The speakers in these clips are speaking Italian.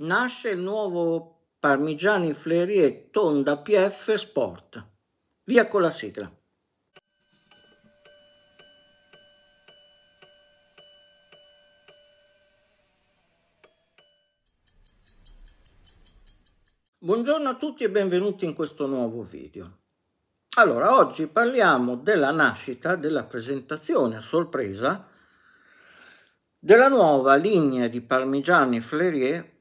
nasce il nuovo Parmigiani Flerie Tonda PF Sport. Via con la sigla. Buongiorno a tutti e benvenuti in questo nuovo video. Allora, oggi parliamo della nascita, della presentazione a sorpresa della nuova linea di parmigiani Fleurier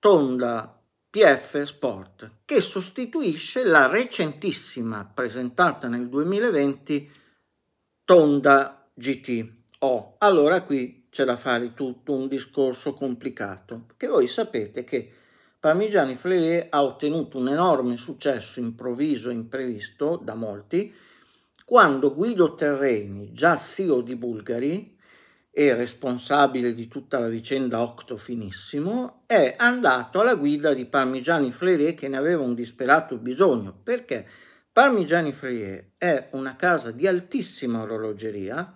Tonda PF Sport che sostituisce la recentissima presentata nel 2020 Tonda GT. Oh, allora qui c'è da fare tutto un discorso complicato, perché voi sapete che Parmigiani Frelé ha ottenuto un enorme successo improvviso e imprevisto da molti quando Guido Terreni, già CEO di Bulgari, e responsabile di tutta la vicenda Octo Finissimo, è andato alla guida di Parmigiani Fleurier che ne aveva un disperato bisogno, perché Parmigiani Fleurier è una casa di altissima orologeria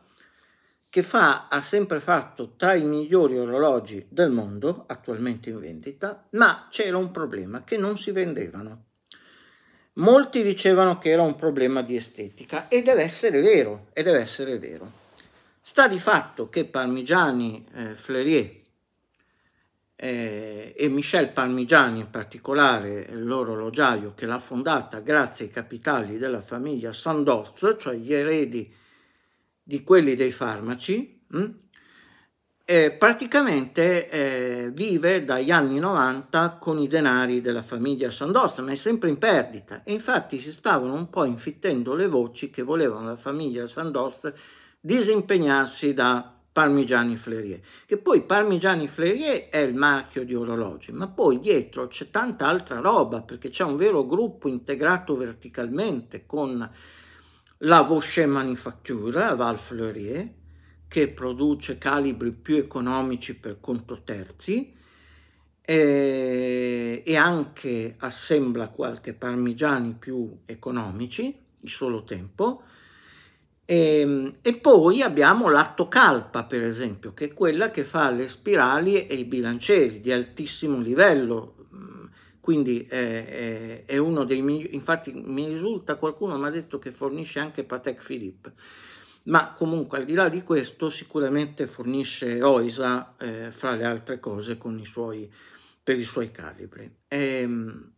che fa, ha sempre fatto tra i migliori orologi del mondo, attualmente in vendita, ma c'era un problema che non si vendevano. Molti dicevano che era un problema di estetica e deve essere vero, e deve essere vero. Sta di fatto che Parmigiani eh, Fleurier eh, e Michel Parmigiani in particolare, eh, l'orologiaio che l'ha fondata grazie ai capitali della famiglia Sandoz, cioè gli eredi di quelli dei farmaci, mh, hm, eh, praticamente eh, vive dagli anni 90 con i denari della famiglia Sandoz, ma è sempre in perdita. E infatti si stavano un po' infittendo le voci che volevano la famiglia Sandoz disimpegnarsi da Parmigiani Fleurier, che poi Parmigiani Fleurier è il marchio di orologi, ma poi dietro c'è tanta altra roba perché c'è un vero gruppo integrato verticalmente con la Vaucher Manufacture a Val Fleurier che produce calibri più economici per conto terzi e, e anche assembla qualche parmigiani più economici di solo tempo e, ehm, e, poi abbiamo l'atto calpa, per esempio, che è quella che fa le spirali e i bilancieri di altissimo livello. Mm, quindi è, è uno dei migliori, infatti mi risulta qualcuno mi ha detto che fornisce anche Patek Philippe, ma comunque al di là di questo sicuramente fornisce Oisa eh, fra le altre cose i suoi, per i suoi calibri. E, ehm,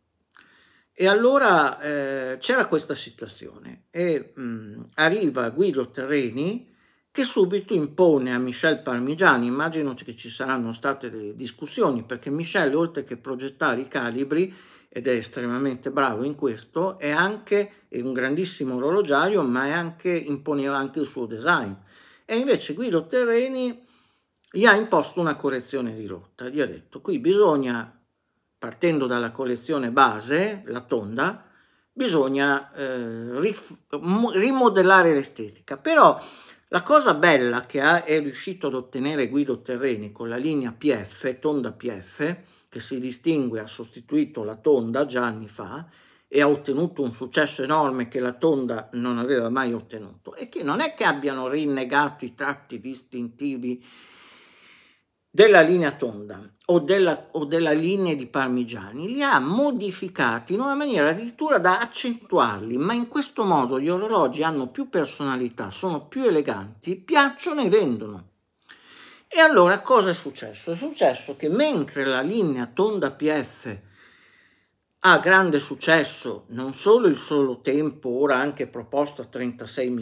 e allora eh, c'era questa situazione e mh, mm, arriva Guido Terreni che subito impone a Michel Parmigiani, immagino che ci saranno state delle discussioni perché Michel oltre che progettare i calibri ed è estremamente bravo in questo, è anche è un grandissimo orologiario ma è anche, imponeva anche il suo design. E invece Guido Terreni gli ha imposto una correzione di rotta, gli ha detto qui bisogna partendo dalla collezione base, la tonda, bisogna eh, rimodellare l'estetica. Però la cosa bella che ha, è riuscito ad ottenere Guido Terreni con la linea PF, tonda PF, che si distingue, ha sostituito la tonda già anni fa e ha ottenuto un successo enorme che la tonda non aveva mai ottenuto e che non è che abbiano rinnegato i tratti distintivi della linea tonda o della, o della linea di parmigiani li ha modificati in una maniera addirittura da accentuarli, ma in questo modo gli orologi hanno più personalità, sono più eleganti, piacciono e vendono. E allora cosa è successo? È successo che mentre la linea tonda PF ha grande successo non solo il solo tempo, ora anche proposta a 36 mm,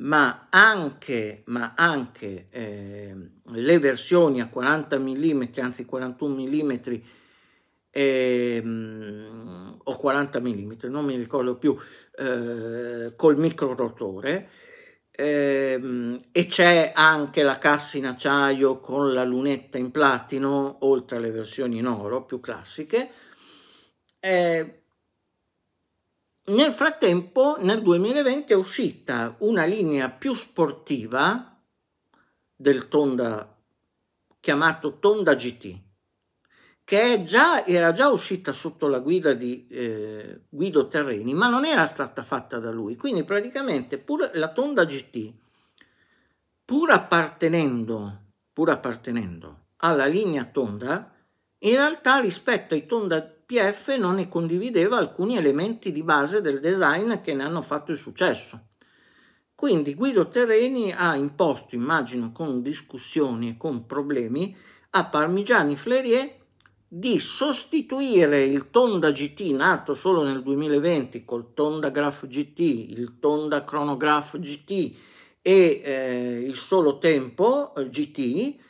ma anche, ma anche eh, le versioni a 40 mm, anzi 41 mm eh, o 40 mm, non mi ricordo più, eh, col micro rotore ehm, e c'è anche la cassa in acciaio con la lunetta in platino, oltre alle versioni in oro più classiche. Eh, nel frattempo, nel 2020 è uscita una linea più sportiva del Tonda chiamato Tonda GT, che già, era già uscita sotto la guida di eh, Guido Terreni, ma non era stata fatta da lui. Quindi praticamente pur la Tonda GT, pur appartenendo, pur appartenendo alla linea Tonda, in realtà rispetto ai Tonda GT, PF non ne condivideva alcuni elementi di base del design che ne hanno fatto il successo. Quindi Guido Terreni ha imposto, immagino con discussioni e con problemi, a Parmigiani Fleurier di sostituire il Tonda GT nato solo nel 2020 col Tonda Graph GT, il Tonda Chronograph GT e eh, il Solo Tempo eh, GT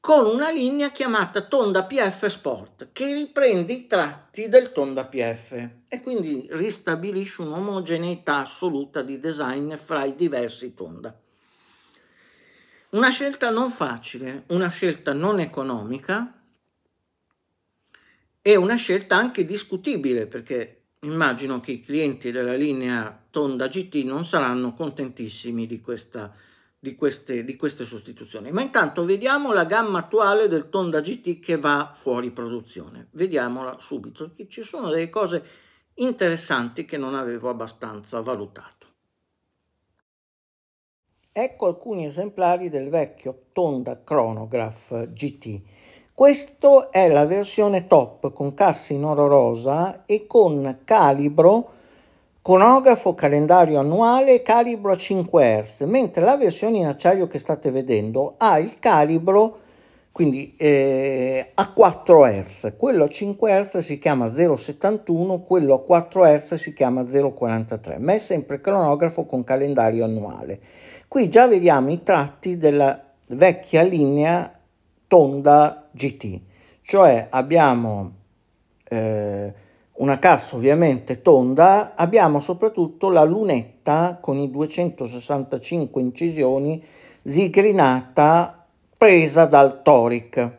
con una linea chiamata Tonda PF Sport che riprende i tratti del Tonda PF e quindi ristabilisce un'omogeneità assoluta di design fra i diversi Tonda. Una scelta non facile, una scelta non economica e una scelta anche discutibile perché immagino che i clienti della linea Tonda GT non saranno contentissimi di questa scelta di queste, di queste sostituzioni. Ma intanto vediamo la gamma attuale del Tonda GT che va fuori produzione. Vediamola subito, che ci sono delle cose interessanti che non avevo abbastanza valutato. Ecco alcuni esemplari del vecchio Tonda Chronograph GT. Questa è la versione top con cassa in oro rosa e con calibro Conografo calendario annuale calibro a 5 Hz, mentre la versione in acciaio che state vedendo ha il calibro quindi eh, a 4 Hz, quello a 5 Hz si chiama 0,71, quello a 4 Hz si chiama 0,43, ma è sempre cronografo con calendario annuale. Qui già vediamo i tratti della vecchia linea tonda GT, cioè abbiamo eh, una cassa ovviamente tonda, abbiamo soprattutto la lunetta con i 265 incisioni zigrinata presa dal toric.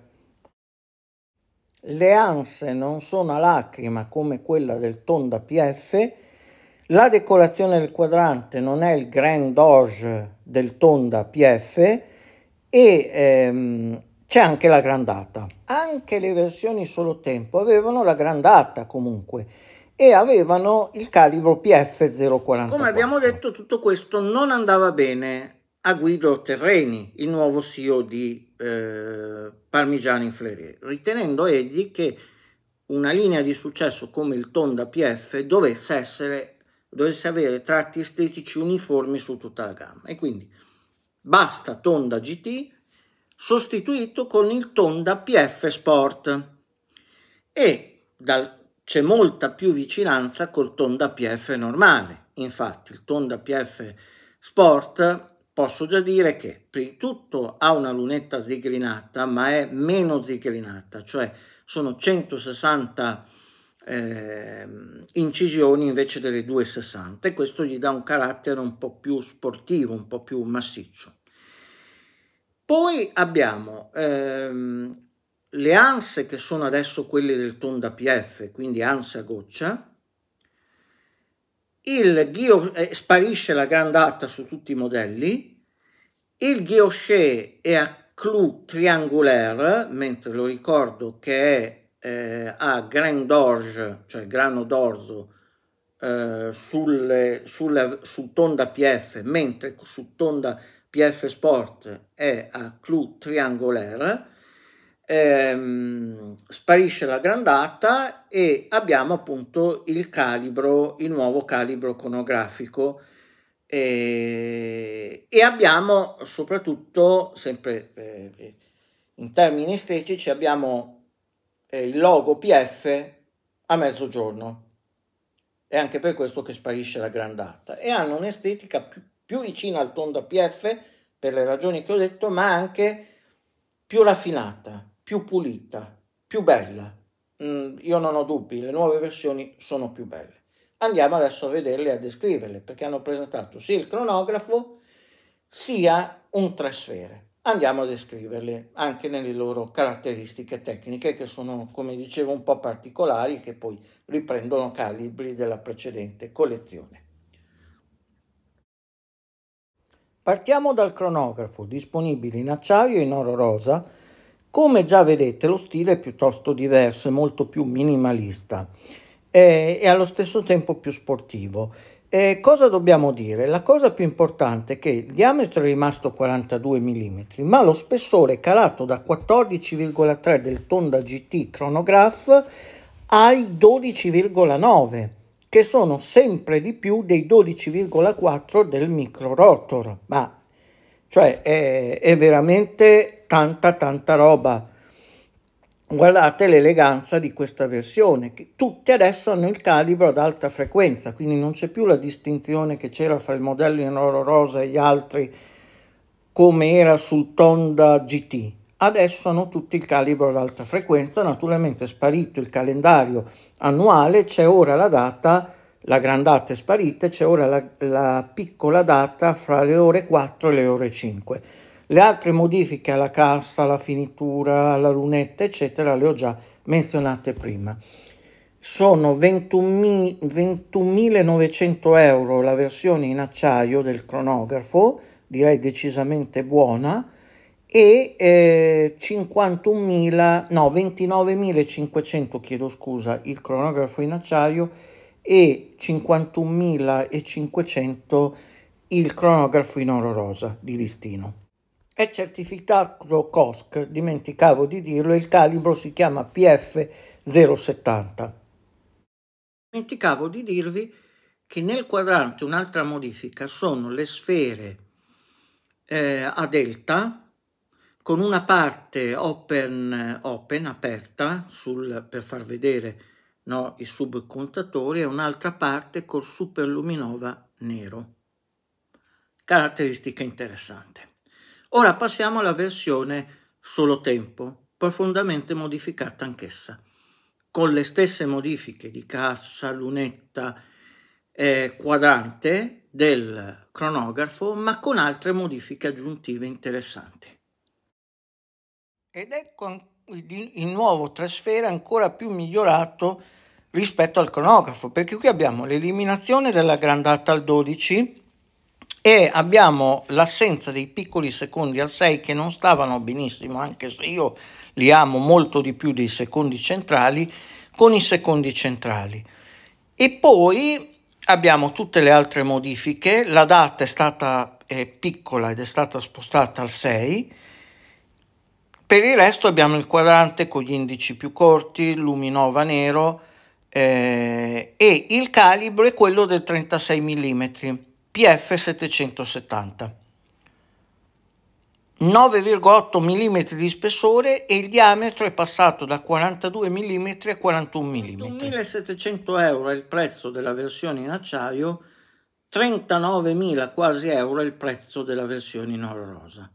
Le anse non sono a lacrima come quella del tonda PF, la decorazione del quadrante non è il grand doge del tonda PF e ehm, c'è anche la grandata. Anche le versioni solo tempo avevano la grandata comunque e avevano il calibro PF040. Come abbiamo detto, tutto questo non andava bene a Guido Terreni, il nuovo CEO di eh, Parmigiani in ritenendo egli che una linea di successo come il Tonda PF dovesse, essere, dovesse avere tratti estetici uniformi su tutta la gamma. E quindi basta Tonda GT, sostituito con il Tonda PF Sport e dal, c'è molta più vicinanza col Tonda PF normale. Infatti il Tonda PF Sport posso già dire che prima di tutto ha una lunetta zigrinata ma è meno zigrinata, cioè sono 160 eh, incisioni invece delle 260 e questo gli dà un carattere un po' più sportivo, un po' più massiccio. Poi abbiamo ehm, le anse che sono adesso quelle del Tonda PF, quindi anse goccia. Il ghio, eh, sparisce la grandata su tutti i modelli. Il guiochet è a clou triangulaire, mentre lo ricordo che è eh, a grand orge, cioè grano d'orzo, eh, sul tonda PF, mentre su tonda PF Sport è a clou triangolare, ehm, sparisce la grandata e abbiamo appunto il calibro, il nuovo calibro conografico eh, e abbiamo soprattutto, sempre eh, in termini estetici, abbiamo eh, il logo PF a mezzogiorno. È anche per questo che sparisce la grandata e hanno un'estetica più più vicina al tondo APF per le ragioni che ho detto, ma anche più raffinata, più pulita, più bella. Mm, io non ho dubbi, le nuove versioni sono più belle. Andiamo adesso a vederle e a descriverle perché hanno presentato sia il cronografo sia un tre sfere. Andiamo a descriverle anche nelle loro caratteristiche tecniche che sono, come dicevo, un po' particolari che poi riprendono calibri della precedente collezione. Partiamo dal cronografo, disponibile in acciaio e in oro rosa. Come già vedete lo stile è piuttosto diverso, è molto più minimalista eh, e allo stesso tempo più sportivo. Eh, cosa dobbiamo dire? La cosa più importante è che il diametro è rimasto 42 mm, ma lo spessore è calato da 14,3 del Tonda GT Chronograph ai 12,9 che sono sempre di più dei 12,4 del micro rotor, ma cioè è, è veramente tanta tanta roba. Guardate l'eleganza di questa versione, che tutti adesso hanno il calibro ad alta frequenza, quindi non c'è più la distinzione che c'era fra il modello in oro rosa e gli altri come era sul Tonda GT Adesso hanno tutti il calibro ad alta frequenza, naturalmente è sparito il calendario annuale, c'è ora la data, la gran data è sparita, c'è ora la, la piccola data fra le ore 4 e le ore 5. Le altre modifiche alla cassa, alla finitura, alla lunetta, eccetera, le ho già menzionate prima. Sono 21.900 21 euro la versione in acciaio del cronografo, direi decisamente buona, e eh, 51.000, no, 29.500, chiedo scusa, il cronografo in acciaio e 51.500 il cronografo in oro rosa di listino. È certificato COSC, dimenticavo di dirlo, il calibro si chiama PF 070. Dimenticavo di dirvi che nel quadrante un'altra modifica sono le sfere eh, a delta con una parte open, open aperta sul, per far vedere no, i subcontatori e un'altra parte col superluminova nero. Caratteristica interessante. Ora passiamo alla versione solo tempo, profondamente modificata anch'essa, con le stesse modifiche di cassa, lunetta, eh, quadrante del cronografo, ma con altre modifiche aggiuntive interessanti ed ecco il nuovo trasfera ancora più migliorato rispetto al cronografo, perché qui abbiamo l'eliminazione della grandata al 12 e abbiamo l'assenza dei piccoli secondi al 6 che non stavano benissimo, anche se io li amo molto di più dei secondi centrali, con i secondi centrali. E poi abbiamo tutte le altre modifiche, la data è stata eh, piccola ed è stata spostata al 6, per il resto abbiamo il quadrante con gli indici più corti, luminova nero eh, e il calibro è quello del 36 mm PF 770. 9,8 mm di spessore e il diametro è passato da 42 mm a 41 mm. 1.700 euro è il prezzo della versione in acciaio, 39.000 quasi euro è il prezzo della versione in oro rosa.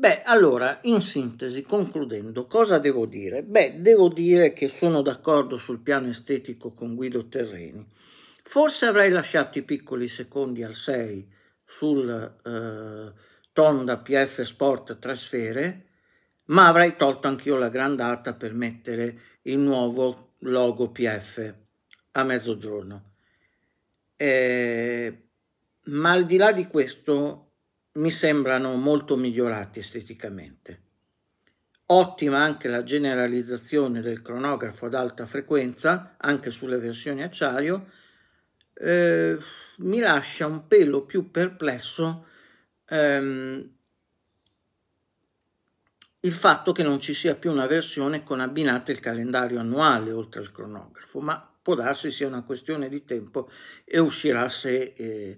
Beh, allora, in sintesi, concludendo, cosa devo dire? Beh, devo dire che sono d'accordo sul piano estetico con Guido Terreni. Forse avrei lasciato i piccoli secondi al 6 sul eh, Tonda PF Sport Trasfere, ma avrei tolto anch'io la grandata per mettere il nuovo logo PF a mezzogiorno. Eh, ma al di là di questo, mi sembrano molto migliorati esteticamente. Ottima anche la generalizzazione del cronografo ad alta frequenza, anche sulle versioni acciaio, eh, mi lascia un pelo più perplesso ehm, il fatto che non ci sia più una versione con abbinato il calendario annuale oltre al cronografo, ma può darsi sia una questione di tempo e uscirà se... Eh,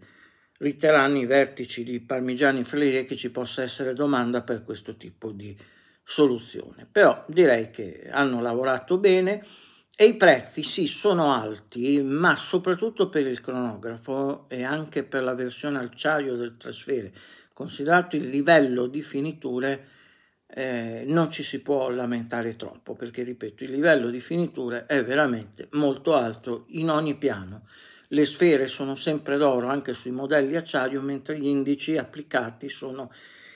riterranno i vertici di Parmigiani Flerie che ci possa essere domanda per questo tipo di soluzione. Però direi che hanno lavorato bene e i prezzi sì sono alti, ma soprattutto per il cronografo e anche per la versione acciaio del trasfere, considerato il livello di finiture eh, non ci si può lamentare troppo perché ripeto il livello di finiture è veramente molto alto in ogni piano le sfere sono sempre d'oro anche sui modelli acciaio, mentre gli indici applicati sono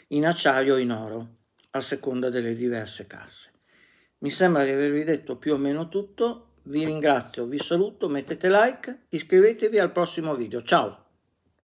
in acciaio o in oro, a seconda delle diverse casse. Mi sembra di avervi detto più o meno tutto, vi ringrazio, vi saluto, mettete like, iscrivetevi al prossimo video, ciao!